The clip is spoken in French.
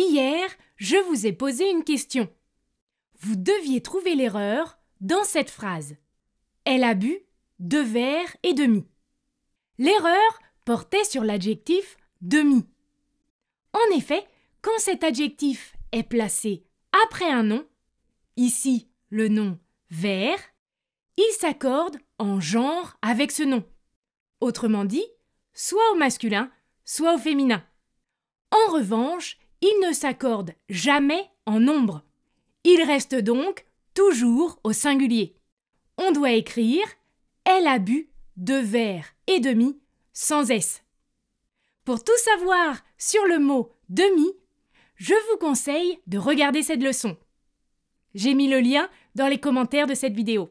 Hier, je vous ai posé une question. Vous deviez trouver l'erreur dans cette phrase. Elle a bu deux verres et demi. L'erreur portait sur l'adjectif demi. En effet, quand cet adjectif est placé après un nom, ici le nom verre, il s'accorde en genre avec ce nom. Autrement dit, soit au masculin, soit au féminin. En revanche, il ne s'accorde jamais en nombre. Il reste donc toujours au singulier. On doit écrire Elle a bu deux verres et demi sans S. Pour tout savoir sur le mot demi, je vous conseille de regarder cette leçon. J'ai mis le lien dans les commentaires de cette vidéo.